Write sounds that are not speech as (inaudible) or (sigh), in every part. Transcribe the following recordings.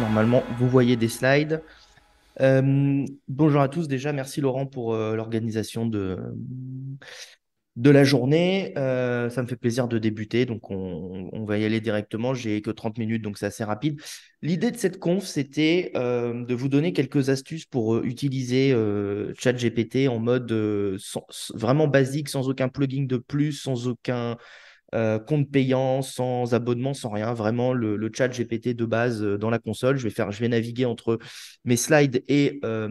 Normalement, vous voyez des slides. Euh, bonjour à tous déjà, merci Laurent pour euh, l'organisation de, de la journée. Euh, ça me fait plaisir de débuter, donc on, va y aller directement. J'ai que 30 minutes, donc c'est assez rapide. L'idée de cette conf, c'était de vous donner quelques astuces pour utiliser ChatGPT en mode vraiment basique, sans aucun plugin de plus, sans aucun euh, compte payant, sans abonnement, sans rien. Vraiment, le, chat GPT de base euh, dans la console. Je vais, faire, je vais naviguer entre mes slides et euh,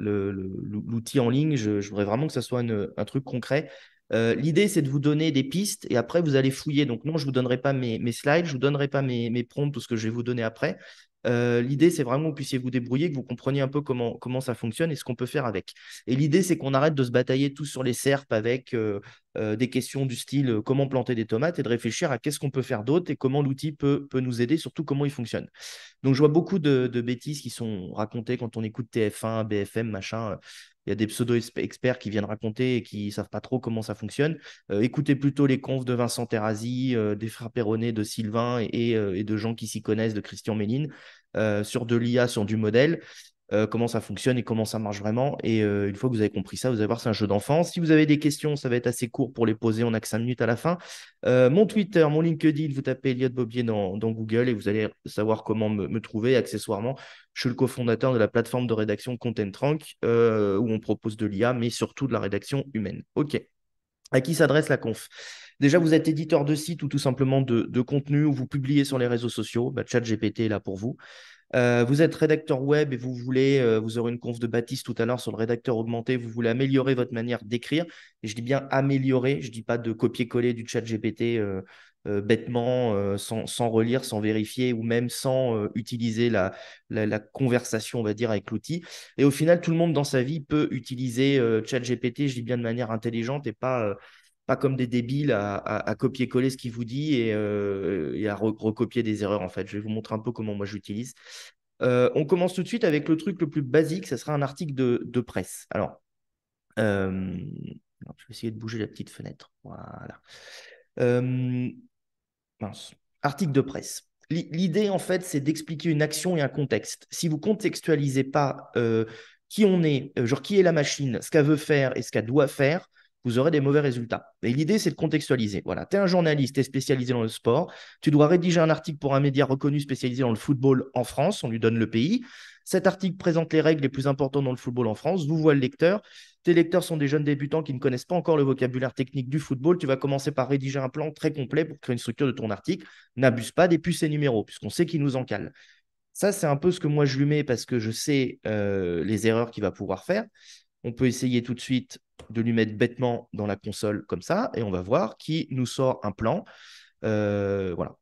l'outil en ligne. Je, voudrais vraiment que ça soit un truc concret. L'idée, c'est de vous donner des pistes et après, vous allez fouiller. Donc, non, je ne vous donnerai pas mes, slides, je ne vous donnerai pas mes, mes prompts, tout ce que je vais vous donner après. Euh, l'idée, c'est vraiment que vous puissiez vous débrouiller, que vous compreniez un peu comment, comment ça fonctionne et ce qu'on peut faire avec. Et l'idée, c'est qu'on arrête de se batailler tous sur les serpes avec euh, euh, des questions du style comment planter des tomates et de réfléchir à qu'est-ce qu'on peut faire d'autre et comment l'outil peut, nous aider, surtout comment il fonctionne. Donc, je vois beaucoup de, de bêtises qui sont racontées quand on écoute TF1, BFM, machin il y a des pseudo-experts qui viennent raconter et qui ne savent pas trop comment ça fonctionne. Euh, écoutez plutôt les confs de Vincent Terrazi, euh, des des frappéronés de Sylvain euh, et, de gens qui s'y connaissent, de Christian Méline, sur de l'IA, sur du modèle. comment ça fonctionne et comment ça marche vraiment. Et une fois que vous avez compris ça, vous allez voir, c'est un jeu d'enfant. Si vous avez des questions, ça va être assez court pour les poser. On n'a que 5 minutes à la fin. mon Twitter, mon LinkedIn, vous tapez Elliot Bobier dans, Google et vous allez savoir comment me trouver accessoirement. Je suis le cofondateur de la plateforme de rédaction Content euh, où on propose de l'IA, mais surtout de la rédaction humaine. OK. À qui s'adresse la conf Déjà, vous êtes éditeur de site ou tout simplement de, contenu, où vous publiez sur les réseaux sociaux. Bah, ChatGPT est là pour vous. Euh, vous êtes rédacteur web et vous voulez, euh, vous aurez une conf de Baptiste tout à l'heure sur le rédacteur augmenté, vous voulez améliorer votre manière d'écrire. Et je dis bien améliorer, je ne dis pas de copier-coller du chat GPT euh, bêtement, euh, sans, relire, sans vérifier, ou même sans euh, utiliser la, conversation, on va dire, avec l'outil. Et au final, tout le monde dans sa vie peut utiliser ChatGPT, je dis bien de manière intelligente et pas, pas comme des débiles à, copier-coller ce qu'il vous dit et, à recopier des erreurs, en fait. Je vais vous montrer un peu comment moi j'utilise. on commence tout de suite avec le truc le plus basique, ça sera un article de, presse. Alors, je vais essayer de bouger la petite fenêtre. Voilà article de presse. L'idée, en fait, c'est d'expliquer une action et un contexte. Si vous contextualisez pas euh, qui on est, euh, genre qui est la machine, ce qu'elle veut faire et ce qu'elle doit faire, vous aurez des mauvais résultats. Et l'idée, c'est de contextualiser. Voilà, tu es un journaliste, tu spécialisé dans le sport, tu dois rédiger un article pour un média reconnu spécialisé dans le football en France, on lui donne le pays. Cet article présente les règles les plus importantes dans le football en France, vous voit le lecteur, tes lecteurs sont des jeunes débutants qui ne connaissent pas encore le vocabulaire technique du football, tu vas commencer par rédiger un plan très complet pour créer une structure de ton article. N'abuse pas des puces et numéros, puisqu'on sait qu'ils nous encale. Ça, c'est un peu ce que moi je lui mets parce que je sais euh, les erreurs qu'il va pouvoir faire. On peut essayer tout de suite de lui mettre bêtement dans la console comme ça, et on va voir qui nous sort un plan. Euh, voilà.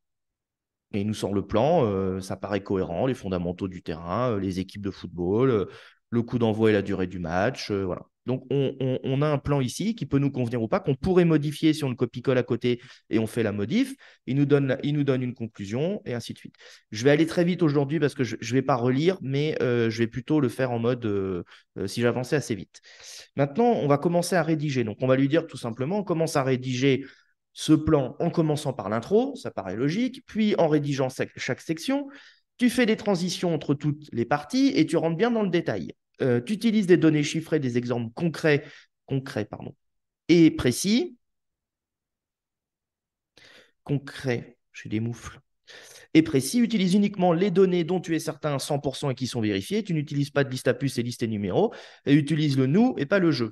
Et il nous sort le plan, euh, ça paraît cohérent, les fondamentaux du terrain, les équipes de football, le coup d'envoi et la durée du match, voilà. Donc, on, a un plan ici qui peut nous convenir ou pas, qu'on pourrait modifier si on le copie-colle à côté et on fait la modif. Il nous, donne, il nous donne une conclusion et ainsi de suite. Je vais aller très vite aujourd'hui parce que je ne vais pas relire, mais euh, je vais plutôt le faire en mode euh, euh, si j'avançais assez vite. Maintenant, on va commencer à rédiger. Donc, on va lui dire tout simplement, on commence à rédiger ce plan en commençant par l'intro, ça paraît logique, puis en rédigeant chaque section. Tu fais des transitions entre toutes les parties et tu rentres bien dans le détail. Euh, tu utilises des données chiffrées, des exemples concrets, concrets pardon, et précis. Concrets, je des moufles. Et précis, utilise uniquement les données dont tu es certain 100% et qui sont vérifiées. Tu n'utilises pas de liste à puces et liste et numéros. Et utilise le nous et pas le je.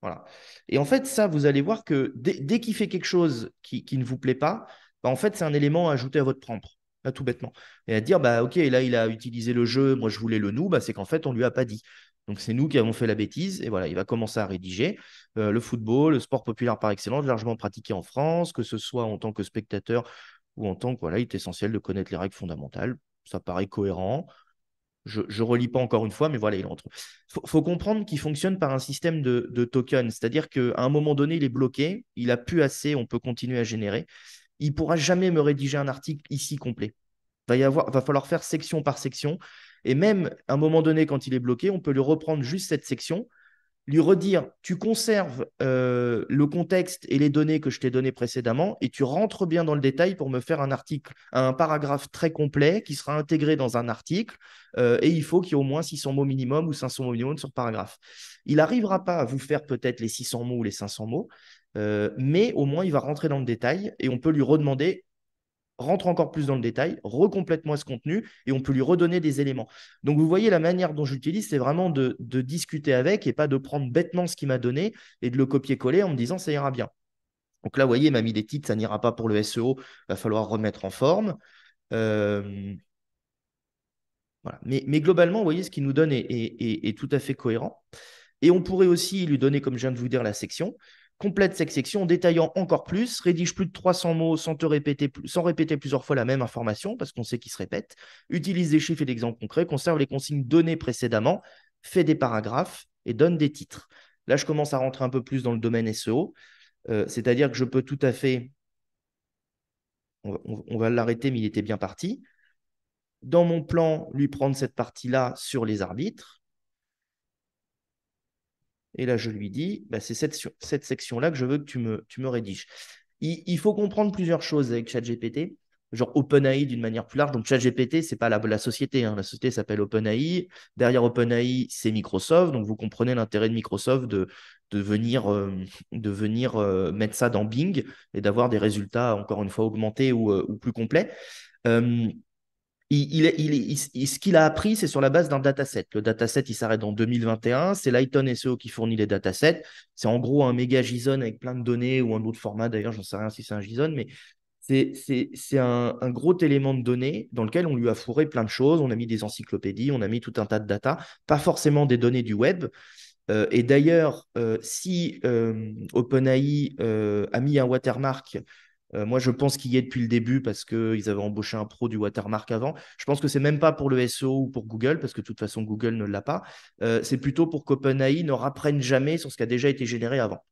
Voilà. Et en fait, ça, vous allez voir que dès, qu'il fait quelque chose qui, ne vous plaît pas, bah, en fait, c'est un élément à ajouter à votre propre tout bêtement. Et à dire, bah, OK, là, il a utilisé le jeu, moi, je voulais le nous, bah, c'est qu'en fait, on ne lui a pas dit. Donc, c'est nous qui avons fait la bêtise. Et voilà, il va commencer à rédiger euh, le football, le sport populaire par excellence, largement pratiqué en France, que ce soit en tant que spectateur ou en tant que, voilà, il est essentiel de connaître les règles fondamentales. Ça paraît cohérent. Je ne relis pas encore une fois, mais voilà, il entre Il faut, comprendre qu'il fonctionne par un système de, de tokens, c'est-à-dire qu'à un moment donné, il est bloqué, il a plus assez, on peut continuer à générer il pourra jamais me rédiger un article ici complet. Va, y avoir, va falloir faire section par section. Et même à un moment donné, quand il est bloqué, on peut lui reprendre juste cette section, lui redire tu conserves euh, le contexte et les données que je t'ai données précédemment et tu rentres bien dans le détail pour me faire un article, un paragraphe très complet qui sera intégré dans un article euh, et il faut qu'il y ait au moins 600 mots minimum ou 500 mots minimum sur paragraphe. Il n'arrivera pas à vous faire peut-être les 600 mots ou les 500 mots, euh, mais au moins, il va rentrer dans le détail et on peut lui redemander rentre encore plus dans le détail, recomplète-moi ce contenu et on peut lui redonner des éléments. Donc vous voyez la manière dont j'utilise, c'est vraiment de, discuter avec et pas de prendre bêtement ce qu'il m'a donné et de le copier-coller en me disant ça ira bien. Donc là, vous voyez, il m'a mis des titres, ça n'ira pas pour le SEO, va falloir remettre en forme. Euh, voilà. Mais, globalement, vous voyez, ce qu'il nous donne est, tout à fait cohérent. Et on pourrait aussi lui donner, comme je viens de vous dire, la section complète cette section, en détaillant encore plus, rédige plus de 300 mots sans, te répéter, sans répéter plusieurs fois la même information, parce qu'on sait qu'il se répète, utilise des chiffres et des exemples concrets, conserve les consignes données précédemment, fait des paragraphes et donne des titres. Là, je commence à rentrer un peu plus dans le domaine SEO, euh, c'est-à-dire que je peux tout à fait, on va l'arrêter, mais il était bien parti, dans mon plan, lui prendre cette partie-là sur les arbitres, et là, je lui dis, bah, c'est cette, section-là que je veux que tu me, tu me rédiges. Il, faut comprendre plusieurs choses avec ChatGPT, genre OpenAI d'une manière plus large. Donc ChatGPT, ce n'est pas la, société. Hein. La société s'appelle OpenAI. Derrière OpenAI, c'est Microsoft. Donc vous comprenez l'intérêt de Microsoft de, de venir, euh, de venir euh, mettre ça dans Bing et d'avoir des résultats, encore une fois, augmentés ou, euh, ou plus complets il, ce qu'il a appris, c'est sur la base d'un dataset. Le dataset, il s'arrête en 2021. C'est Lighton SEO qui fournit les datasets. C'est en gros un méga JSON avec plein de données ou un autre format. D'ailleurs, j'en sais rien si c'est un JSON, mais c'est un, un, gros élément de données dans lequel on lui a fourré plein de choses. On a mis des encyclopédies, on a mis tout un tas de data, pas forcément des données du web. Euh, et d'ailleurs, euh, si euh, OpenAI a mis un watermark euh, moi, je pense qu'il y est depuis le début parce qu'ils avaient embauché un pro du watermark avant. Je pense que c'est même pas pour le SEO ou pour Google, parce que de toute façon, Google ne l'a pas. Euh, c'est plutôt pour qu'OpenAI ne reprenne jamais sur ce qui a déjà été généré avant.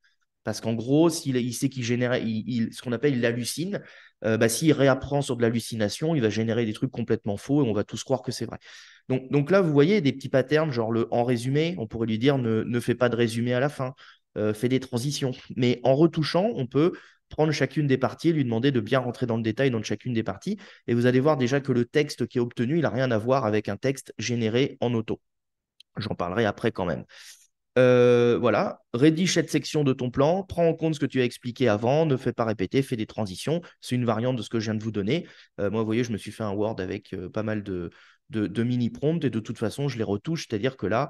Parce qu'en gros, s'il sait qu'il génère, ce qu'on appelle, il l'hallucine, euh, bah, s'il réapprend sur de l'hallucination, il va générer des trucs complètement faux et on va tous croire que c'est vrai. Donc, là, vous voyez des petits patterns, genre le en résumé, on pourrait lui dire ne, ne fais pas de résumé à la fin, fais des transitions. Mais en retouchant, on peut prendre chacune des parties lui demander de bien rentrer dans le détail dans chacune des parties. Et vous allez voir déjà que le texte qui est obtenu, il n'a rien à voir avec un texte généré en auto. J'en parlerai après quand même. Euh, voilà, rédige cette section de ton plan, prends en compte ce que tu as expliqué avant, ne fais pas répéter, fais des transitions. C'est une variante de ce que je viens de vous donner. Euh, moi, vous voyez, je me suis fait un Word avec euh, pas mal de, de mini-prompts et de toute façon, je les retouche. C'est-à-dire que là,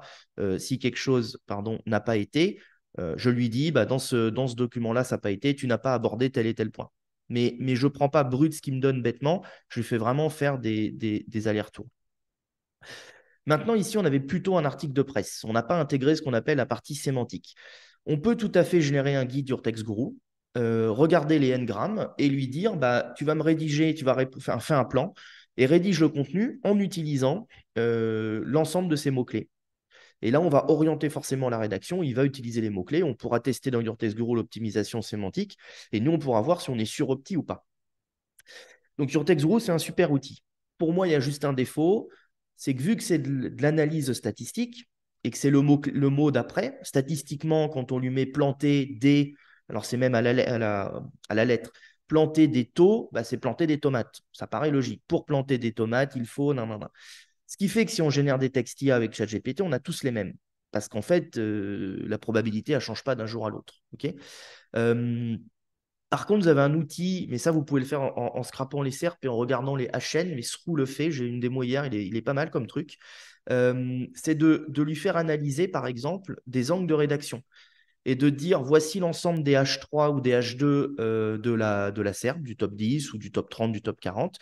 si quelque chose pardon, n'a pas été, euh, je lui dis, bah, dans ce, dans ce document-là, ça n'a pas été, tu n'as pas abordé tel et tel point. Mais, mais je ne prends pas brut ce qu'il me donne bêtement, je lui fais vraiment faire des, des, allers-retours. Maintenant, ici, on avait plutôt un article de presse. On n'a pas intégré ce qu'on appelle la partie sémantique. On peut tout à fait générer un guide Urtex Guru, euh, regarder les n-grammes et lui dire bah, tu vas me rédiger, tu vas faire un plan et rédige le contenu en utilisant euh, l'ensemble de ces mots-clés. Et là, on va orienter forcément la rédaction. Il va utiliser les mots-clés. On pourra tester dans Your Guru l'optimisation sémantique. Et nous, on pourra voir si on est suropti ou pas. Donc, Your Guru, c'est un super outil. Pour moi, il y a juste un défaut. C'est que vu que c'est de l'analyse statistique et que c'est le mot, le mot d'après, statistiquement, quand on lui met planter des, alors c'est même à la, à la, lettre, planter des taux, bah, c'est planter des tomates. Ça paraît logique. Pour planter des tomates, il faut. non non non. Ce qui fait que si on génère des textes IA avec ChatGPT, on a tous les mêmes. Parce qu'en fait, euh, la probabilité, ne change pas d'un jour à l'autre. Euh, par contre, vous avez un outil, mais ça, vous pouvez le faire en, scrapant les SERP et en regardant les HN, mais Screw le fait, j'ai une démo hier, il est, pas mal comme truc. Euh, c'est de, lui faire analyser, par exemple, des angles de rédaction et de dire voici l'ensemble des H3 ou des H2 de, la, de la SERP, du top 10 ou du top 30, du top 40.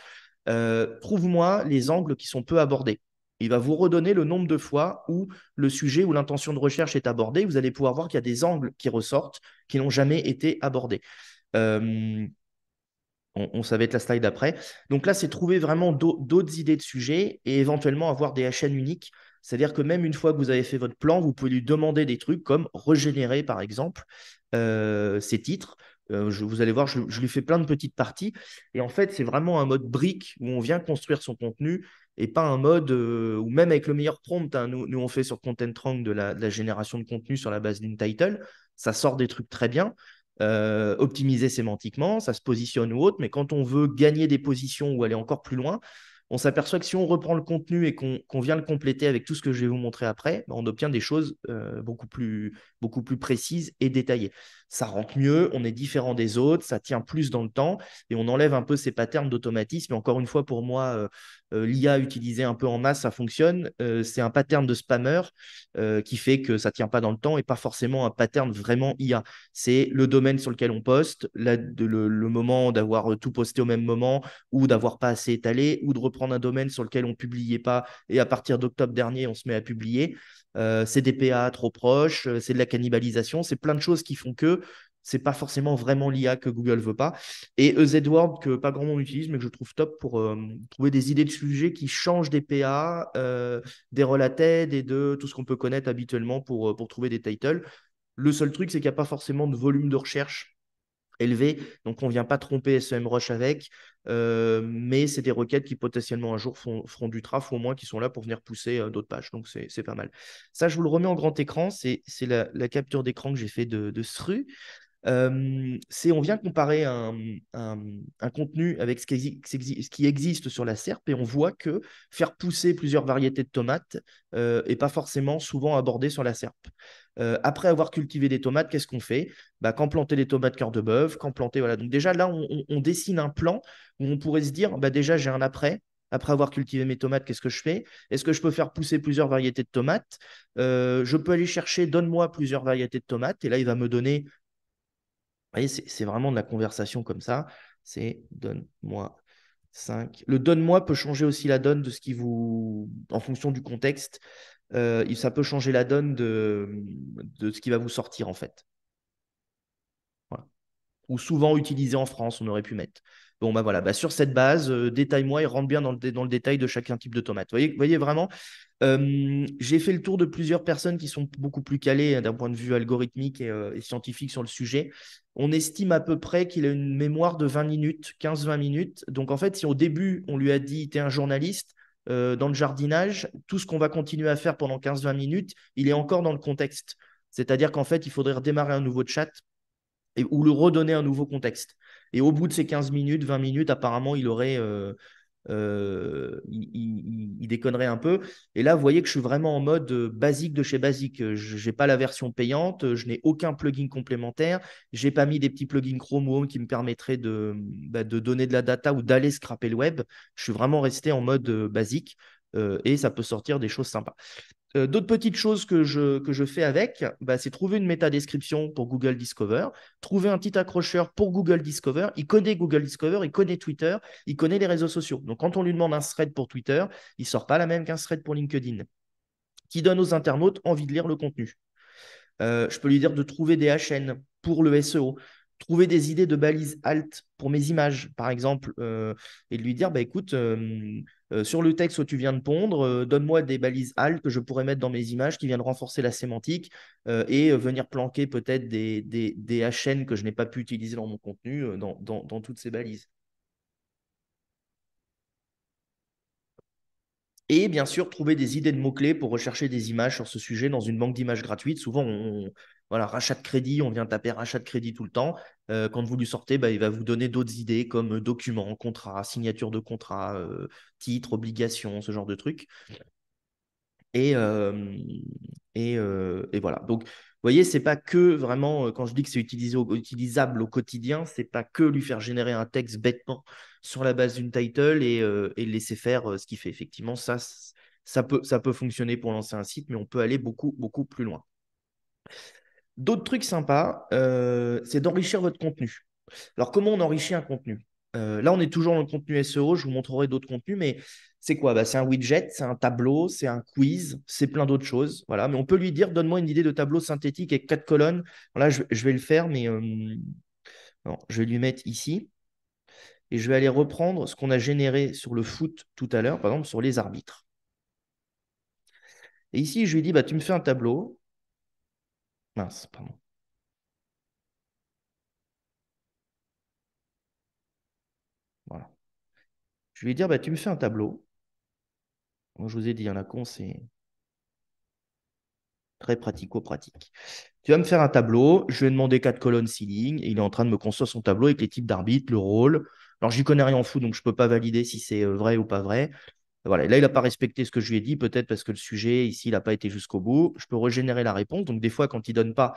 Euh, prouve-moi les angles qui sont peu abordés. Il va vous redonner le nombre de fois où le sujet ou l'intention de recherche est abordée. Vous allez pouvoir voir qu'il y a des angles qui ressortent qui n'ont jamais été abordés. Euh, on, savait être la slide après. Donc là, c'est trouver vraiment d'autres idées de sujets et éventuellement avoir des HN uniques. C'est-à-dire que même une fois que vous avez fait votre plan, vous pouvez lui demander des trucs comme régénérer, par exemple, ses euh, titres euh, je, vous allez voir, je, lui fais plein de petites parties. Et en fait, c'est vraiment un mode brique où on vient construire son contenu et pas un mode euh, où même avec le meilleur prompt, hein, nous, on fait sur Content Rank de la, génération de contenu sur la base d'une title, ça sort des trucs très bien. Euh, optimisé sémantiquement, ça se positionne ou autre, mais quand on veut gagner des positions ou aller encore plus loin, on s'aperçoit que si on reprend le contenu et qu'on vient le compléter avec tout ce que je vais vous montrer après, bah, on obtient des choses euh, beaucoup, plus, beaucoup plus précises et détaillées. Ça rentre mieux, on est différent des autres, ça tient plus dans le temps et on enlève un peu ces patterns d'automatisme. Encore une fois, pour moi, euh, euh, l'IA utilisée un peu en masse, ça fonctionne. Euh, c'est un pattern de spammer euh, qui fait que ça tient pas dans le temps et pas forcément un pattern vraiment IA. C'est le domaine sur lequel on poste, le, moment d'avoir tout posté au même moment ou d'avoir pas assez étalé ou de reprendre un domaine sur lequel on publiait pas et à partir d'octobre dernier, on se met à publier. c'est des PA trop proches, c'est de la cannibalisation, c'est plein de choses qui font que c'est pas forcément vraiment l'IA que Google veut pas. Et EZWord, que pas grand monde utilise, mais que je trouve top pour euh, trouver des idées de sujets qui changent des PA, euh, des related et de tout ce qu'on peut connaître habituellement pour, euh, pour trouver des titles. Le seul truc, c'est qu'il n'y a pas forcément de volume de recherche élevé, donc on ne vient pas tromper SEMrush avec, mais c'est des requêtes qui potentiellement un jour feront du traf ou au moins qui sont là pour venir pousser d'autres pages, donc c'est pas mal. Ça, je vous le remets en grand écran, c'est la, la, capture d'écran que j'ai fait de, de SRU c'est on vient comparer un, contenu avec ce qui, existe sur la serpe et on voit que faire pousser plusieurs variétés de tomates n'est pas forcément souvent abordé sur la serpe après avoir cultivé des tomates, qu'est-ce qu'on fait bah, Quand planter des tomates cœur de bœuf, quand planter. Voilà. Donc, déjà, là, on, dessine un plan où on pourrait se dire bah, déjà, j'ai un après, après avoir cultivé mes tomates, qu'est-ce que je fais Est-ce que je peux faire pousser plusieurs variétés de tomates Je peux aller chercher, donne-moi plusieurs variétés de tomates, et là, il va me donner voyez, c'est vraiment de la conversation comme ça. C'est donne-moi 5. Le donne-moi peut changer aussi la donne de ce qui vous. en fonction du contexte. Euh, ça peut changer la donne de, ce qui va vous sortir, en fait. Voilà. Ou souvent utilisé en France, on aurait pu mettre. Bon, bah voilà, bah, sur cette base, euh, détaille-moi et rentre bien dans le, détail de chacun type de tomate. Vous voyez, vraiment, j'ai fait le tour de plusieurs personnes qui sont beaucoup plus calées hein, d'un point de vue algorithmique et, euh, scientifique sur le sujet. On estime à peu près qu'il a une mémoire de 20 minutes, 15-20 minutes. Donc en fait, si au début, on lui a dit, tu es un journaliste, euh, dans le jardinage, tout ce qu'on va continuer à faire pendant 15-20 minutes, il est encore dans le contexte. C'est-à-dire qu'en fait, il faudrait redémarrer un nouveau chat et, ou lui redonner un nouveau contexte. Et au bout de ces 15 minutes, 20 minutes, apparemment, il aurait... Euh, euh, il, déconnerait un peu. Et là, vous voyez que je suis vraiment en mode euh, basique de chez basique. Euh, je n'ai pas la version payante, je n'ai aucun plugin complémentaire, je n'ai pas mis des petits plugins Chrome ou Home qui me permettraient de, bah, de donner de la data ou d'aller scraper le web. Je suis vraiment resté en mode basique et ça peut sortir des choses sympas. Euh, d'autres petites choses que je, que je fais avec, bah, c'est trouver une métadescription pour Google Discover, trouver un petit accrocheur pour Google Discover. Il connaît Google Discover, il connaît Twitter, il connaît les réseaux sociaux. Donc, quand on lui demande un thread pour Twitter, il ne sort pas la même qu'un thread pour LinkedIn, qui donne aux internautes envie de lire le contenu. Euh, je peux lui dire de trouver des HN pour le SEO trouver des idées de balises alt pour mes images, par exemple, euh, et de lui dire, bah, écoute, euh, euh, sur le texte où tu viens de pondre, donne-moi des balises alt que je pourrais mettre dans mes images qui viennent renforcer la sémantique et venir planquer peut-être des, des, HN que je n'ai pas pu utiliser dans mon contenu dans, dans toutes ces balises. Et bien sûr, trouver des idées de mots-clés pour rechercher des images sur ce sujet dans une banque d'images gratuite. Souvent, on, voilà, rachat de crédit, on vient taper rachat de crédit tout le temps. Euh, quand vous lui sortez, bah, il va vous donner d'autres idées comme euh, documents, contrats, signatures de contrat, euh, titres, obligations, ce genre de trucs. Et, et, voilà. Donc, vous voyez, ce n'est pas que vraiment, quand je dis que c'est utilisable au quotidien, ce n'est pas que lui faire générer un texte bêtement sur la base d'une title et, euh, laisser faire euh, ce qu'il fait. Effectivement, ça, ça peut, ça peut fonctionner pour lancer un site, mais on peut aller beaucoup, beaucoup plus loin. D'autres trucs sympas, euh, c'est d'enrichir votre contenu. Alors, comment on enrichit un contenu Là, on est toujours dans le contenu SEO, je vous montrerai d'autres contenus, mais c'est quoi bah, C'est un widget, c'est un tableau, c'est un quiz, c'est plein d'autres choses. Voilà. Mais on peut lui dire donne-moi une idée de tableau synthétique avec quatre colonnes. Là, je, vais le faire, mais je vais lui mettre ici et je vais aller reprendre ce qu'on a généré sur le foot tout à l'heure, par exemple sur les arbitres. Et ici, je lui dis, bah, tu me fais un tableau. Mince, pardon. Voilà. Je lui dire, bah, tu me fais un tableau. Moi, je vous ai dit, a con, c'est très pratico-pratique. Tu vas me faire un tableau, je vais demander quatre colonnes, six et il est en train de me construire son tableau avec les types d'arbitres, le rôle, alors, j'y connais rien en fou, donc je ne peux pas valider si c'est euh, vrai ou pas vrai. Voilà, là, il n'a pas respecté ce que je lui ai dit, peut-être parce que le sujet, ici, il n'a pas été jusqu'au bout. Je peux régénérer la réponse. Donc, des fois, quand il ne donne pas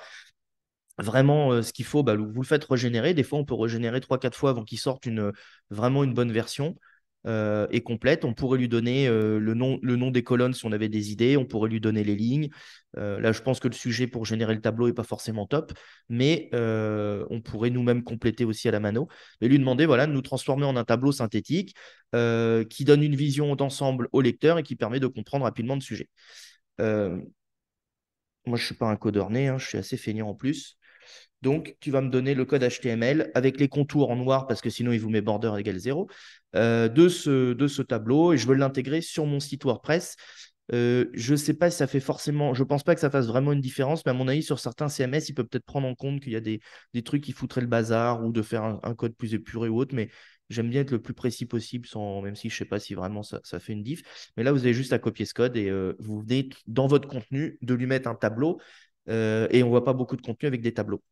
vraiment euh, ce qu'il faut, bah, vous le faites régénérer. Des fois, on peut régénérer 3-4 fois avant qu'il sorte vraiment une bonne version. Euh, est complète. On pourrait lui donner euh, le, nom, le nom des colonnes si on avait des idées, on pourrait lui donner les lignes. Euh, là, je pense que le sujet pour générer le tableau n'est pas forcément top, mais on pourrait nous-mêmes compléter aussi à la mano. Mais lui demander voilà, de nous transformer en un tableau synthétique qui donne une vision d'ensemble au lecteur et qui permet de comprendre rapidement le sujet. moi, je ne suis pas un codeur né, hein, je suis assez feignant en plus. Donc, tu vas me donner le code HTML avec les contours en noir parce que sinon, il vous met border égale 0 euh, de, ce, de ce tableau et je veux l'intégrer sur mon site WordPress. Euh, je ne sais pas si ça fait forcément, je ne pense pas que ça fasse vraiment une différence, mais à mon avis, sur certains CMS, il peut peut-être prendre en compte qu'il y a des, des, trucs qui foutraient le bazar ou de faire un, code plus épuré ou autre, mais j'aime bien être le plus précis possible, sans, même si je ne sais pas si vraiment ça, fait une diff. Mais là, vous avez juste à copier ce code et euh, vous venez dans votre contenu de lui mettre un tableau et on ne voit pas beaucoup de contenu avec des tableaux.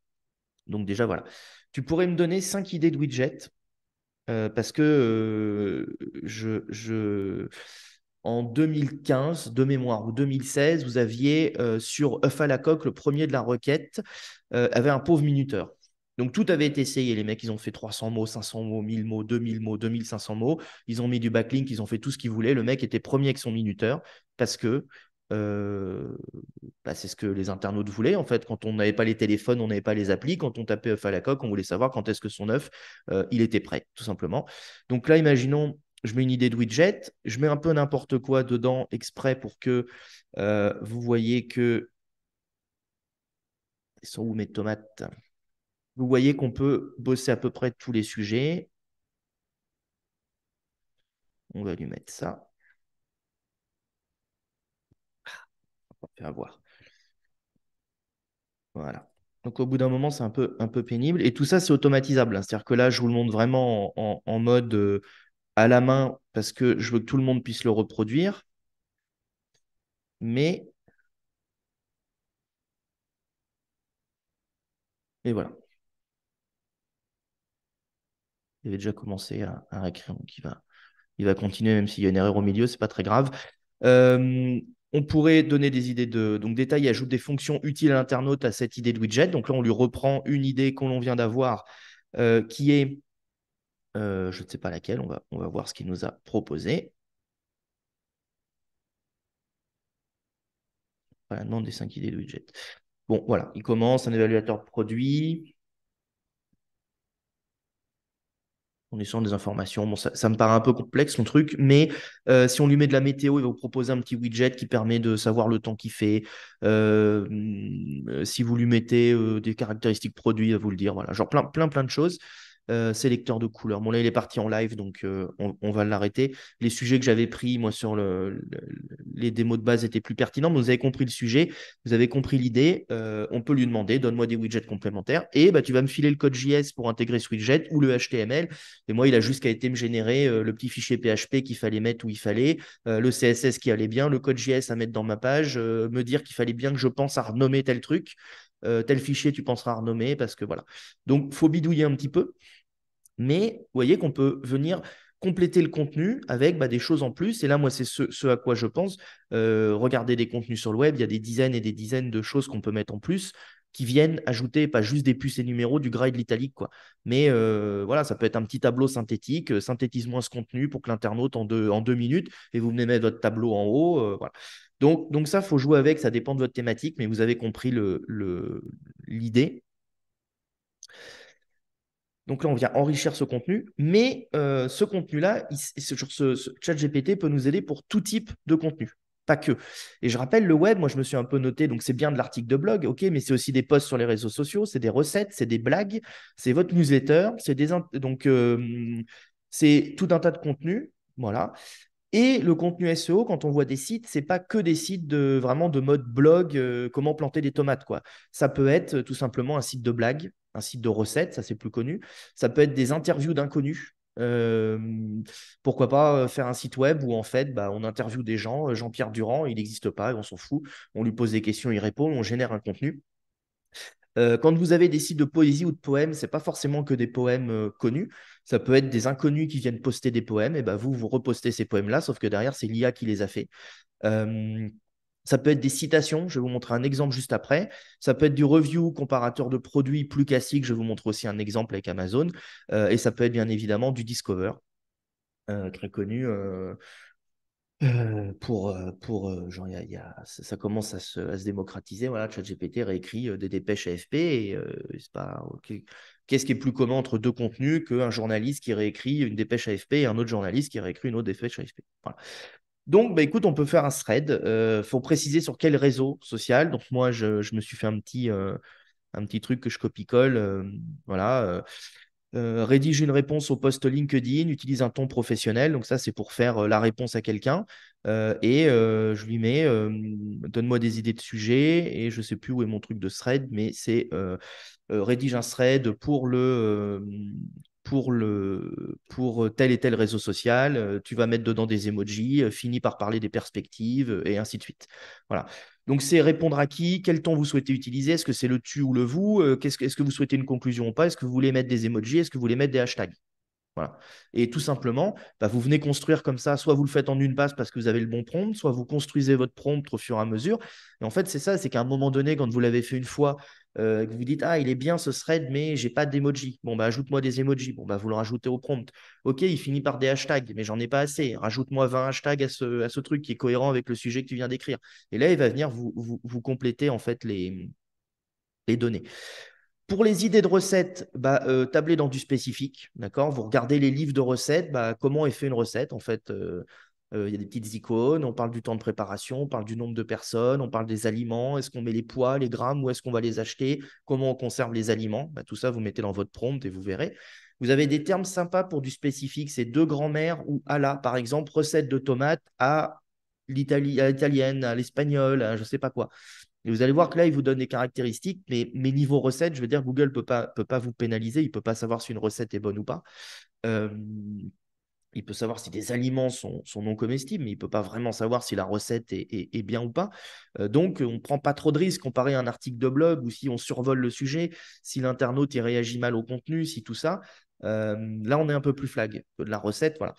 Donc déjà, voilà. Tu pourrais me donner cinq idées de widgets euh, parce que euh, je, je, en 2015, de mémoire, ou 2016, vous aviez euh, sur œuf à la coque, le premier de la requête, avait un pauvre minuteur. Donc tout avait été essayé, les mecs, ils ont fait 300 mots, 500 mots, 1000 mots, 2000 mots, 2500 mots, ils ont mis du backlink, ils ont fait tout ce qu'ils voulaient, le mec était premier avec son minuteur parce que euh, bah, c'est ce que les internautes voulaient en fait. Quand on n'avait pas les téléphones, on n'avait pas les applis. Quand on tapait œuf à la coque, on voulait savoir quand est-ce que son œuf, euh, il était prêt, tout simplement. Donc là, imaginons, je mets une idée de widget, je mets un peu n'importe quoi dedans exprès pour que euh, vous voyez que. Ils sont où mes tomates Vous voyez qu'on peut bosser à peu près tous les sujets. On va lui mettre ça. On voir. Voilà. Donc au bout d'un moment, c'est un peu, un peu pénible. Et tout ça, c'est automatisable. Hein. C'est-à-dire que là, je vous le montre vraiment en, mode euh, à la main parce que je veux que tout le monde puisse le reproduire. Mais. Et voilà. Il avait déjà commencé à, à donc il va, il va continuer, même s'il y a une erreur au milieu, c'est pas très grave. Euh, on pourrait donner des idées de donc détail, ajoute des fonctions utiles à l'internaute à cette idée de widget. Donc là, on lui reprend une idée qu'on vient d'avoir euh, qui est, euh, je ne sais pas laquelle, on va, on va voir ce qu'il nous a proposé. des cinq idées de widget. Bon, voilà, il commence un évaluateur de produit. en des informations. Bon, ça, me paraît un peu complexe, son truc, mais euh, si on lui met de la météo, il va vous proposer un petit widget qui permet de savoir le temps qu'il fait. Euh, mm, euh, si vous lui mettez des caractéristiques produits, il va vous le dire. Voilà, genre plein, plein, plein de choses. Euh, sélecteur de couleurs. Bon, là, il est parti en live, donc euh, on, va l'arrêter. Les sujets que j'avais pris, moi, sur le, les démos de base étaient plus pertinents, mais vous avez compris le sujet, vous avez compris l'idée. Euh, on peut lui demander, donne-moi des widgets complémentaires, et bah, tu vas me filer le code JS pour intégrer ce widget ou le HTML. Et moi, il a juste qu'à été me générer le petit fichier PHP qu'il fallait mettre où il fallait, le CSS qui allait bien, le code JS à mettre dans ma page, me dire qu'il fallait bien que je pense à renommer tel truc. Euh, tel fichier, tu penseras à renommer, parce que voilà. Donc, faut bidouiller un petit peu. Mais vous voyez qu'on peut venir compléter le contenu avec bah, des choses en plus. Et là, moi, c'est ce, à quoi je pense. Regardez euh, regarder des contenus sur le web, il y a des dizaines et des dizaines de choses qu'on peut mettre en plus qui viennent ajouter, pas juste des puces et numéros, du grade de l'italique. Quoi. Mais euh, voilà, ça peut être un petit tableau synthétique. Synthétise-moi ce contenu pour que l'internaute, en deux, en minutes, et vous venez mettre votre tableau en haut. voilà. Donc, donc ça, faut jouer avec, ça dépend de votre thématique, mais vous avez compris l'idée. donc là, on vient enrichir ce contenu, mais euh, ce contenu-là, sur ce, chat GPT peut nous aider pour tout type de contenu pas que. Et je rappelle, le web, moi je me suis un peu noté, donc c'est bien de l'article de blog, ok, mais c'est aussi des posts sur les réseaux sociaux, c'est des recettes, c'est des blagues, c'est votre newsletter, c'est donc euh, c'est tout un tas de contenus, voilà. Et le contenu SEO, quand on voit des sites, c'est pas que des sites de vraiment de mode blog, euh, comment planter des tomates, quoi. Ça peut être euh, tout simplement un site de blague, un site de recettes, ça c'est plus connu. Ça peut être des interviews d'inconnus. Euh, pourquoi pas faire un site web où en fait bah, on interviewe des gens, Jean-Pierre Durand, il n'existe pas, on s'en fout, on lui pose des questions, il répond, on génère un contenu. Euh, quand vous avez des sites de poésie ou de poèmes, ce n'est pas forcément que des poèmes euh, connus. Ça peut être des inconnus qui viennent poster des poèmes. Et ben vous, vous repostez ces poèmes-là, sauf que derrière, c'est l'IA qui les a fait. Euh, ça peut être des citations, je vais vous montrer un exemple juste après. Ça peut être du review, comparateur de produits plus classique, je vous montre aussi un exemple avec Amazon. et ça peut être bien évidemment du discover, très connu euh, pour, euh, pour euh, genre, y y a, ça commence à se, à se démocratiser. Voilà, ChatGPT réécrit des dépêches AFP. pas, Qu'est-ce qui est plus commun entre deux contenus qu'un journaliste qui réécrit une dépêche AFP et un autre journaliste qui réécrit une autre dépêche AFP voilà. Donc, bah, écoute, on peut faire un thread. Il faut préciser sur quel réseau social. Donc, moi, je, je me suis fait un petit, un petit truc que je copie-colle. voilà euh, rédige une réponse au post LinkedIn, utilise un ton professionnel. Donc ça, c'est pour faire euh, la réponse à quelqu'un. Euh, et je lui mets, donne-moi des idées de sujet. » Et je ne sais plus où est mon truc de thread, mais c'est rédige un thread pour le... pour, le, pour tel et tel réseau social, tu vas mettre dedans des emojis, finis par parler des perspectives, et ainsi de suite. Voilà. Donc, c'est répondre à qui, quel temps vous souhaitez utiliser, est-ce que c'est le tu ou le vous, euh, est-ce que, que vous souhaitez une conclusion ou pas, est-ce que vous voulez mettre des emojis, est-ce que vous voulez mettre des hashtags. Voilà. Et tout simplement, bah, vous venez construire comme ça, soit vous le faites en une passe parce que vous avez le bon prompt, soit vous construisez votre prompt au fur et à mesure. Et en fait, c'est ça, c'est qu'à un moment donné, quand vous l'avez fait une fois, euh, vous dites Ah, il est bien ce thread, mais j'ai pas d'emoji. Bon, bah, ajoute-moi des emojis. Bon, bah, vous le rajoutez au prompt. Ok, il finit par des hashtags, mais j'en ai pas assez. Rajoute-moi 20 hashtags à ce, truc qui est cohérent avec le sujet que tu viens d'écrire. Et là, il va venir vous, vous, compléter en fait les données. Pour les idées de recettes, bah, euh, dans du spécifique, d'accord Vous regardez les livres de recettes, bah, comment est fait une recette en fait euh, euh, il y a des petites icônes, on parle du temps de préparation, on parle du nombre de personnes, on parle des aliments, est-ce qu'on met les poids, les grammes, où est-ce qu'on va les acheter, comment on conserve les aliments. Bah, tout ça, vous mettez dans votre prompte et vous verrez. Vous avez des termes sympas pour du spécifique, c'est deux grands-mères ou la. par exemple, recette de tomates à l'italienne, à l'espagnol, je ne sais pas quoi. Et vous allez voir que là, il vous donne des caractéristiques, mais, niveau recette, je veux dire, Google ne peut pas, peut pas vous pénaliser, il ne peut pas savoir si une recette est bonne ou pas. il peut savoir si des aliments sont, sont non comestibles, mais il ne peut pas vraiment savoir si la recette est, bien ou pas. Euh, donc, on ne prend pas trop de risques comparé à un article de blog ou si on survole le sujet, si l'internaute réagit mal au contenu, si tout ça. là, on est un peu plus flag de la recette. Voilà.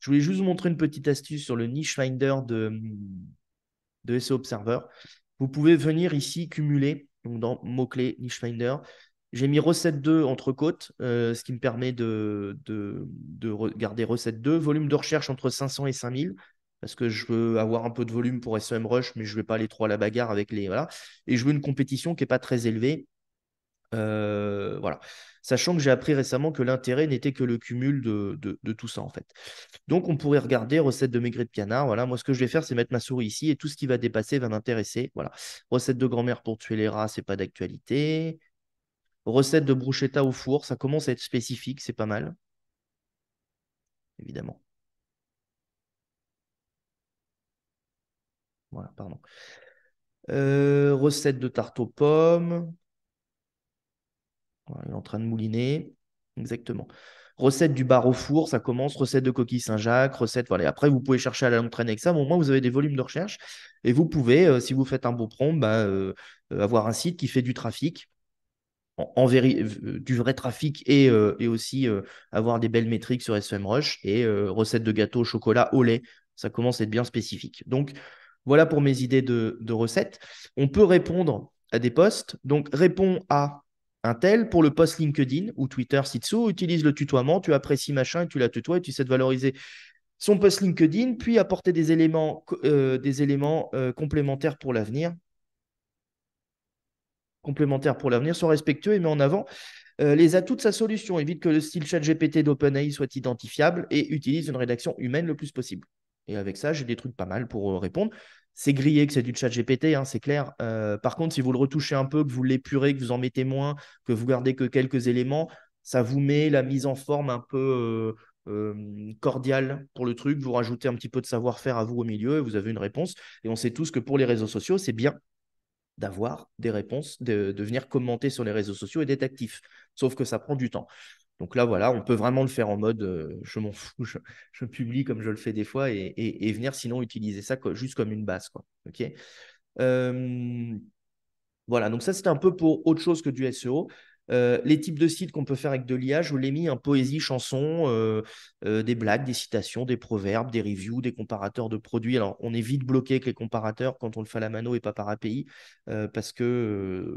Je voulais juste vous montrer une petite astuce sur le niche finder de, de SEO Observer. Vous pouvez venir ici cumuler, donc dans mots-clés, niche finder. J'ai mis recette 2 entre côtes, euh, ce qui me permet de, de, regarder recette 2. Volume de recherche entre 500 et 5000 parce que je veux avoir un peu de volume pour SEM Rush, mais je ne vais pas aller trop à la bagarre avec les. Voilà. Et je veux une compétition qui n'est pas très élevée. Euh, voilà. Sachant que j'ai appris récemment que l'intérêt n'était que le cumul de, tout ça, en fait. Donc, on pourrait regarder recette de maigret de canard. Voilà, moi, ce que je vais faire, c'est mettre ma souris ici et tout ce qui va dépasser va m'intéresser. Voilà. Recette de grand-mère pour tuer les rats, c'est pas d'actualité. Recette de bruschetta au four, ça commence à être spécifique, c'est pas mal. Évidemment. Voilà, pardon. Euh, recette de tarte aux pommes il est en train de mouliner. Exactement. Recette du bar au four, ça commence. Recette de coquille Saint-Jacques, recette. Voilà. après, vous pouvez chercher à la longue avec ça. au moins, vous avez des volumes de recherche. Et vous pouvez, euh, si vous faites un beau prompt, bah, euh, euh, avoir un site qui fait du trafic, en, du vrai trafic et, aussi avoir des belles métriques sur Rush Et recette de gâteau, chocolat, au lait. Ça commence à être bien spécifique. Donc, voilà pour mes idées de, de recettes. On peut répondre à des postes. Donc, réponds à un tel, pour le post LinkedIn ou Twitter ci utilise le tutoiement, tu apprécies machin et tu la tutoies et tu sais te valoriser son post LinkedIn, puis apporter des éléments, euh, des éléments euh, complémentaires pour l'avenir. Complémentaires pour l'avenir, sont respectueux et met en avant euh, les atouts de sa solution, évite que le style chat GPT d'OpenAI soit identifiable et utilise une rédaction humaine le plus possible. Et avec ça, j'ai des trucs pas mal pour répondre c'est grillé, que c'est du chat GPT, hein, c'est clair. Euh, par contre, si vous le retouchez un peu, que vous l'épurez, que vous en mettez moins, que vous gardez que quelques éléments, ça vous met la mise en forme un peu euh, euh, cordiale pour le truc. Vous rajoutez un petit peu de savoir-faire à vous au milieu et vous avez une réponse. Et on sait tous que pour les réseaux sociaux, c'est bien d'avoir des réponses, de, de, venir commenter sur les réseaux sociaux et d'être actif. Sauf que ça prend du temps. Donc là, voilà, on peut vraiment le faire en mode je m'en fous, je, publie comme je le fais des fois et, venir sinon utiliser ça juste comme une base. Quoi. voilà, donc ça, c'était un peu pour autre chose que du SEO. les types de sites qu'on peut faire avec de l'IA, je vous l'ai mis, un poésie, chanson, des blagues, des citations, des proverbes, des reviews, des comparateurs de produits. Alors, on est vite bloqué avec les comparateurs quand on le fait à la mano et pas par API, parce que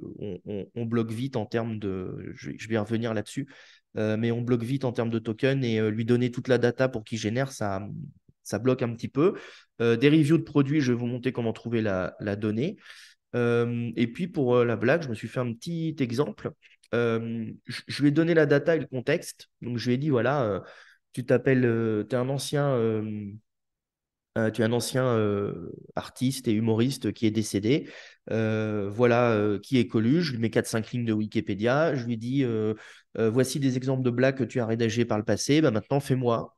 on, bloque vite en termes de, je vais revenir là-dessus, euh, mais on bloque vite en termes de token et euh, lui donner toute la data pour qu'il génère, ça, ça bloque un petit peu. Euh, des reviews de produits, je vais vous montrer comment trouver la, donnée. et puis pour la blague, je me suis fait un petit exemple. Je, je lui ai donné la data et le contexte. Donc je lui ai dit voilà, tu t'appelles, tu es un ancien euh, tu es un ancien euh, artiste et humoriste qui est décédé. Euh, voilà qui est Coluche. Je lui mets 4-5 lignes de Wikipédia. Je lui dis voici des exemples de blagues que tu as rédigées par le passé. Bah, maintenant, fais-moi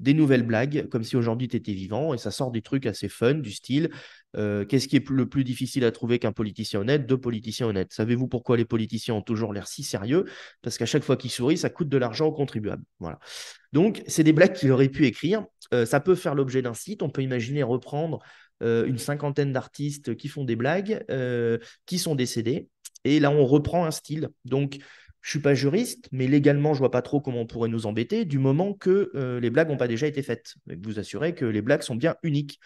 des nouvelles blagues, comme si aujourd'hui tu étais vivant, et ça sort des trucs assez fun, du style euh, qu'est-ce qui est le plus difficile à trouver qu'un politicien honnête Deux politiciens honnêtes. Savez-vous pourquoi les politiciens ont toujours l'air si sérieux Parce qu'à chaque fois qu'ils sourient, ça coûte de l'argent aux contribuables. Voilà. Donc, c'est des blagues qu'il aurait pu écrire. Euh, ça peut faire l'objet d'un site. On peut imaginer reprendre euh, une cinquantaine d'artistes qui font des blagues, qui sont décédés. Et là, on reprend un style. Donc, je suis pas juriste, mais légalement, je vois pas trop comment on pourrait nous embêter du moment que euh, les blagues n'ont pas déjà été faites. vous assurez que les blagues sont bien uniques.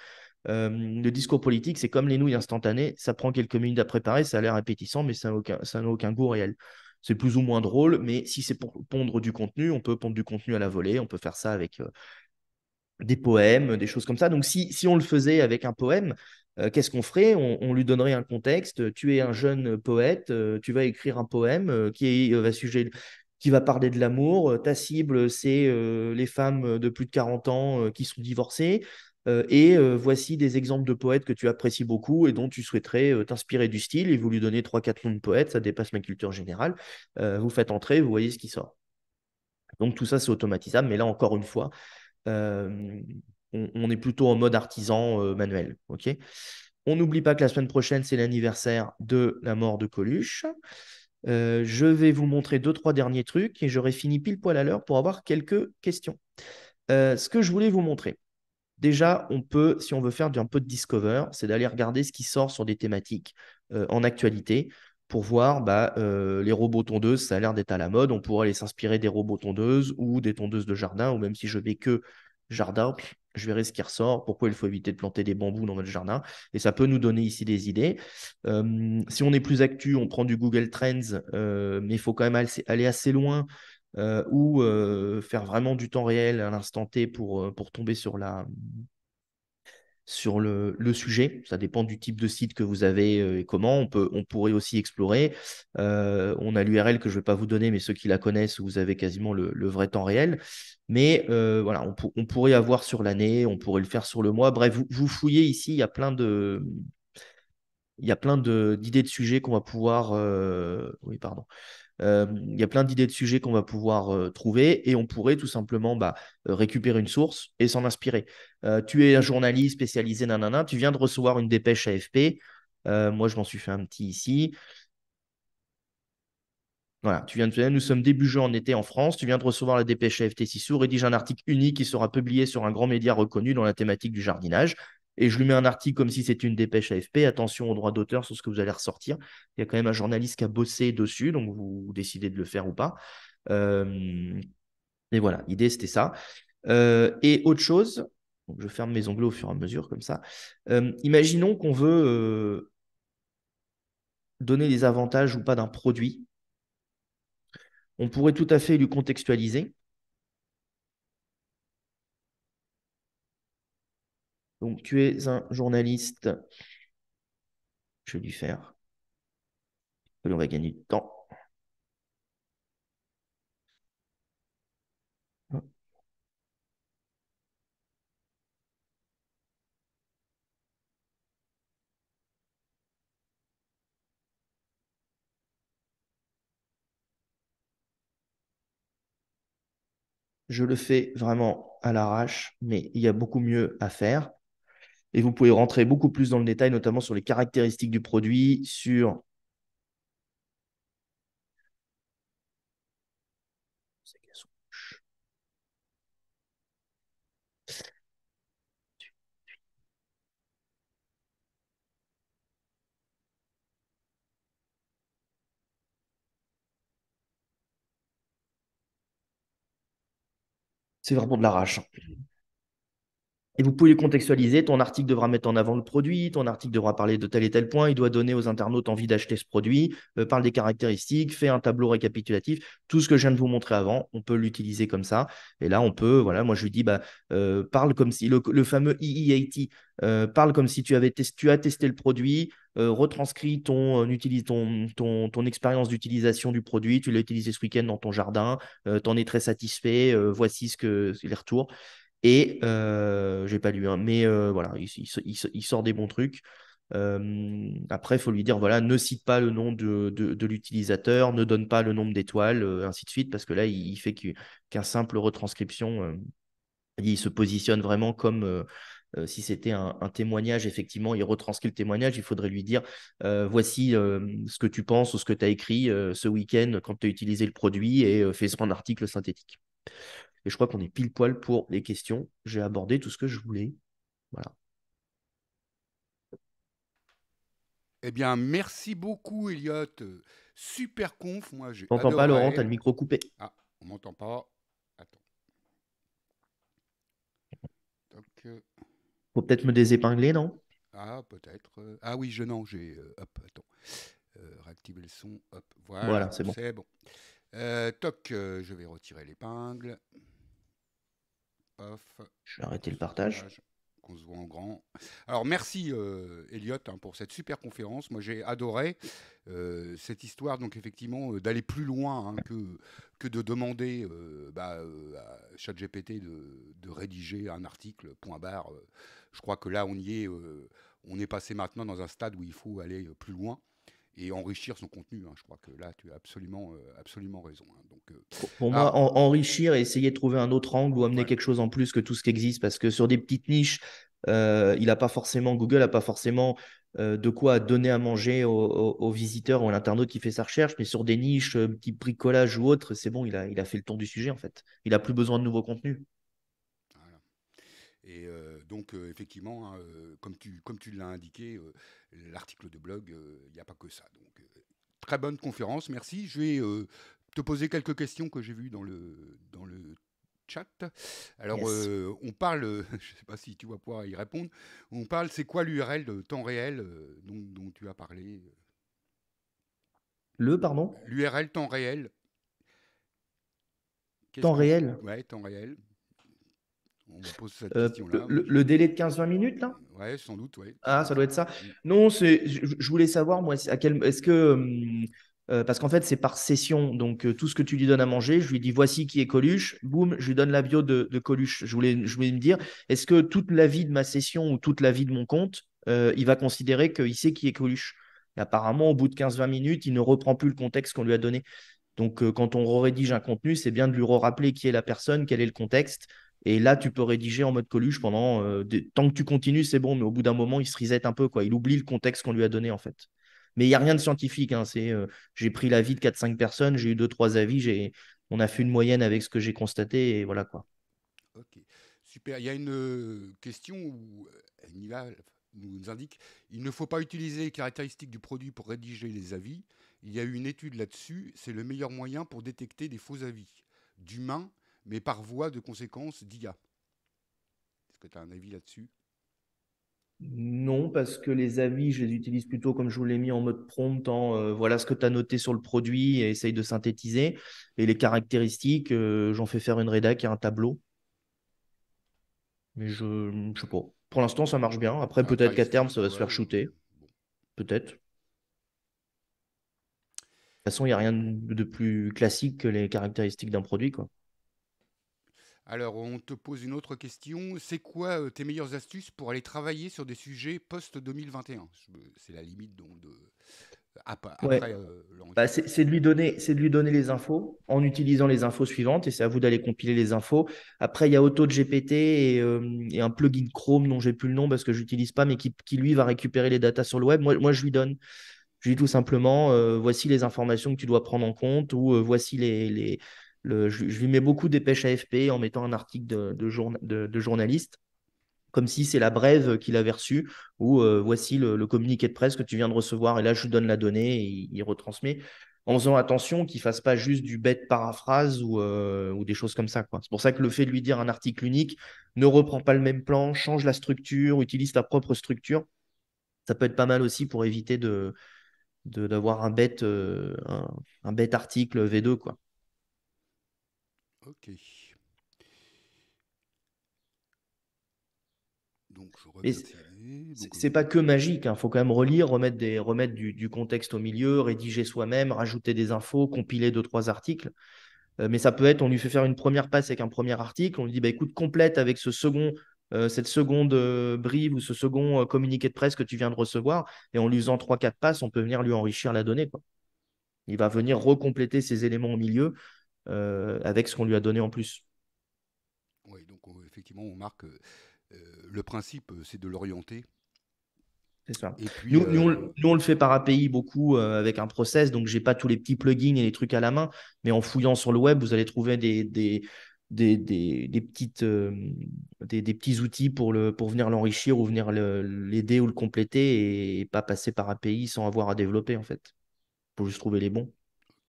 Euh, le discours politique, c'est comme les nouilles instantanées, ça prend quelques minutes à préparer, ça a l'air appétissant, mais ça n'a aucun, goût réel. C'est plus ou moins drôle, mais si c'est pour pondre du contenu, on peut pondre du contenu à la volée, on peut faire ça avec euh, des poèmes, des choses comme ça. Donc si on le faisait avec un poème, euh, qu'est-ce qu'on ferait on, lui donnerait un contexte. Tu es un jeune poète, euh, tu vas écrire un poème euh, qui va sujet qui va parler de l'amour. Ta cible, c'est les femmes de plus de 40 ans qui sont divorcées. et voici des exemples de poètes que tu apprécies beaucoup et dont tu souhaiterais t'inspirer du style. Et vous lui donnez 3-4 noms de poètes, ça dépasse ma culture générale. vous faites entrer, vous voyez ce qui sort. Donc tout ça, c'est automatisable. Mais là, encore une fois, on, est plutôt en mode artisan euh, manuel. on n'oublie pas que la semaine prochaine, c'est l'anniversaire de la mort de Coluche. Euh, je vais vous montrer deux, trois derniers trucs et j'aurai fini pile poil à l'heure pour avoir quelques questions. Euh, ce que je voulais vous montrer, déjà, on peut, si on veut faire un peu de discover, c'est d'aller regarder ce qui sort sur des thématiques en actualité pour voir bah, les robots tondeuses, ça a l'air d'être à la mode. On pourrait aller s'inspirer des robots tondeuses ou des tondeuses de jardin, ou même si je vais que jardin, je verrai ce qui ressort, pourquoi il faut éviter de planter des bambous dans notre jardin. Et ça peut nous donner ici des idées. Hum, si on est plus actu, on prend du Google Trends, euh, mais il faut quand même aller assez loin euh, ou euh, faire vraiment du temps réel à l'instant T pour, pour tomber sur la, sur le, sujet. Ça dépend du type de site que vous avez euh, et comment. On, peut, on pourrait aussi explorer. Euh, on a l'URL que je ne vais pas vous donner, mais ceux qui la connaissent, vous avez quasiment le, vrai temps réel. Mais euh, voilà, on, pourrait avoir sur l'année, on pourrait le faire sur le mois. Bref, vous, fouillez ici, il y a plein de... Il y a plein d'idées de, sujets qu'on va pouvoir... oui, pardon il y a plein d'idées de sujets qu'on va pouvoir trouver et on pourrait tout simplement bah, récupérer une source et s'en inspirer. tu es un journaliste spécialisé, nanana, tu viens de recevoir une dépêche AFP. moi, je m'en suis fait un petit ici. Voilà, tu viens de nous sommes début juin en été en France, tu viens de recevoir la dépêche AFT Sissou, rédige un article unique qui sera publié sur un grand média reconnu dans la thématique du jardinage et je lui mets un article comme si c'était une dépêche AFP. Attention aux droits d'auteur sur ce que vous allez ressortir. Il y a quand même un journaliste qui a bossé dessus, donc vous, décidez de le faire ou pas. Euh, et voilà, l'idée c'était ça. Euh, et autre chose, je ferme mes onglets au fur et à mesure comme ça. Euh, imaginons qu'on veut euh, donner des avantages ou pas d'un produit. On pourrait tout à fait lui contextualiser Donc, tu es un journaliste. Je vais lui faire. on va gagner du temps. je le fais vraiment à l'arrache, mais il y a beaucoup mieux à faire. Et vous pouvez rentrer beaucoup plus dans le détail, notamment sur les caractéristiques du produit, sur c'est vraiment de l'arrache. Hein. Et vous pouvez contextualiser. Ton article devra mettre en avant le produit, ton article devra parler de tel et tel point, il doit donner aux internautes envie d'acheter ce produit, euh, parle des caractéristiques, fait un tableau récapitulatif. Tout ce que je viens de vous montrer avant, on peut l'utiliser comme ça. Et là, on peut, voilà, moi je lui dis, bah, euh, parle comme si le, fameux EEAT, euh, parle comme si tu, avais testé, tu as testé le produit, retranscris ton, ton, ton expérience d'utilisation du produit, tu l'as utilisé ce week-end dans ton jardin, tu en es très satisfait, voici ce que les retours. Et je euh, j'ai pas lu, hein. mais euh, voilà, il, sort des bons trucs. Euh, après, il faut lui dire, voilà, ne cite pas le nom de, l'utilisateur, ne donne pas le nombre d'étoiles, ainsi de suite, parce que là, il, fait qu'un simple retranscription, il se positionne vraiment comme si c'était un, témoignage. Effectivement, il retranscrit le témoignage, il faudrait lui dire, voici ce que tu penses ou ce que tu as écrit ce week-end quand tu as utilisé le produit et fais-en un article synthétique. Et je crois qu'on est pile poil pour les questions. J'ai abordé tout ce que je voulais. Voilà. Eh bien, merci beaucoup, Elliot. Super conf. Moi, j'ai. pas, Laurent, as le micro coupé. Ah, on m'entend pas. Attends. Faut peut-être me désépingler, non Ah, peut-être. Ah oui, je non, j'ai. Euh, hop, attends. Euh, le son. voilà. c'est bon. C'est euh, toc, euh, je vais retirer l'épingle. Je vais arrêter le partage. Qu'on se voit en grand. Alors merci euh, Elliot hein, pour cette super conférence. Moi j'ai adoré euh, cette histoire donc effectivement euh, d'aller plus loin hein, que, que de demander bah, à ChatGPT de, de, rédiger un article point barre. je crois que là on y est. on est passé maintenant dans un stade où il faut aller plus loin et enrichir son contenu. Hein. Je crois que là, tu as absolument, euh, absolument raison. Hein. Donc, euh, Pour ah. moi, enrichir et essayer de trouver un autre angle ou amener quelque chose en plus que tout ce qui existe, parce que sur des petites niches, euh, il a pas forcément, Google n'a pas forcément de quoi donner à manger aux, visiteurs ou à l'internaute qui fait sa recherche, mais sur des niches, petit bricolage ou autre, c'est bon, il a, il a fait le tour du sujet en fait. Il n'a plus besoin de nouveaux contenus. Et euh, donc, euh, effectivement, hein, euh, comme tu, comme tu l'as indiqué, l'article de blog, il n'y a pas que ça. Donc, très bonne conférence, merci. Je vais te poser quelques questions que j'ai vues dans le, dans le chat. Alors, on parle, (laughs) je ne sais pas si tu vas pouvoir y répondre, on parle, c'est quoi l'URL de temps réel dont, dont, tu as parlé Le, pardon L'URL temps réel. Temps réel Ouais, temps réel. On pose cette euh, question-là. Le, délai de 15-20 minutes, là Oui, sans doute, oui. Ah, ça doit être ça. Mm. Non, je, voulais savoir, moi, à quel, est-ce que. Euh, euh, parce qu'en fait, c'est par session. Donc, tout ce que tu lui donnes à manger, je lui dis voici qui est Coluche. Boum, je lui donne la bio de, Coluche. Je voulais, je voulais me dire est-ce que toute la vie de ma session ou toute la vie de mon compte, il va considérer qu'il sait qui est Coluche Et apparemment, au bout de 15-20 minutes, il ne reprend plus le contexte qu'on lui a donné. Donc, quand on rédige un contenu, c'est bien de lui rappeler qui est la personne, quel est le contexte, et là, tu peux rédiger en mode Coluche pendant. Euh, tant que tu continues, c'est bon, mais au bout d'un moment, il se risait un peu. quoi. Il oublie le contexte qu'on lui a donné, en fait. Mais il n'y a rien de scientifique. Hein. C'est, euh, j'ai pris l'avis de 4-5 personnes, j'ai eu 2-3 avis, j'ai... on a fait une moyenne avec ce que j'ai constaté, et voilà quoi. Ok, super. Il y a une euh, question où Niva nous indique il ne faut pas utiliser les caractéristiques du produit pour rédiger les avis. Il y a eu une étude là-dessus c'est le meilleur moyen pour détecter des faux avis. D'humains, mais par voie de conséquence d'IA. Est-ce que tu as un avis là-dessus non, parce que les avis, je les utilise plutôt comme je vous l'ai mis en mode prompt, en euh, voilà ce que tu as noté sur le produit et essaye de synthétiser. Et les caractéristiques, euh, j'en fais faire une rédac et un tableau. Mais je ne sais pas. Pour l'instant, ça marche bien. Après, ah, peut-être bah, qu'à terme, ça va se faire shooter. Peut-être. De toute façon, il n'y a rien de plus classique que les caractéristiques d'un produit. Quoi. Alors, on te pose une autre question. C'est quoi euh, tes meilleures astuces pour aller travailler sur des sujets post-2021 C'est la limite donc de... Euh, après, euh, bah, C'est de, lui donner, de lui donner les infos en utilisant les infos suivantes et c'est à vous d'aller compiler les infos. Après, il y a AutoGPT et, un plugin Chrome dont j'ai plus le nom parce que j'utilise pas, mais qui, lui va récupérer les datas sur le web. Moi, je lui donne. Je lui dis tout simplement, voici les informations que tu dois prendre en compte ou voici les je, lui mets beaucoup d'épêches AFP en mettant un article de, journaliste, comme si c'est la brève qu'il avait reçue, ou euh, voici le, communiqué de presse que tu viens de recevoir, et là je lui donne la donnée et il, retransmet, en faisant attention qu'il ne fasse pas juste du bête paraphrase ou, euh, des choses comme ça. C'est pour ça que le fait de lui dire un article unique, ne reprend pas le même plan, change la structure, utilise ta propre structure, ça peut être pas mal aussi pour éviter de d'avoir un bête euh, un bête article V2 quoi. Ok. Donc je c'est pas que magique, il hein. faut quand même relire, remettre, des, remettre du, contexte au milieu, rédiger soi-même, rajouter des infos, compiler deux, trois articles. Euh, mais ça peut être, on lui fait faire une première passe avec un premier article, on lui dit bah, écoute, complète avec ce second, euh, cette seconde euh, ou ce second euh, communiqué de presse que tu viens de recevoir, et en lui faisant trois, quatre passes, on peut venir lui enrichir la donnée. Il va venir recompléter ces éléments au milieu euh, avec ce qu'on lui a donné en plus. Oui, donc effectivement, on marque euh, euh, le principe, c'est de l'orienter. C'est ça. nous, on, le fait par API beaucoup avec un process, donc j'ai pas tous les petits plugins et les trucs à la main, mais en fouillant sur le web, vous allez trouver des, des des, petites, des, petits outils pour, le, pour venir l'enrichir ou venir l'aider ou le compléter et, pas passer par API sans avoir à développer en fait. pour juste trouver les bons.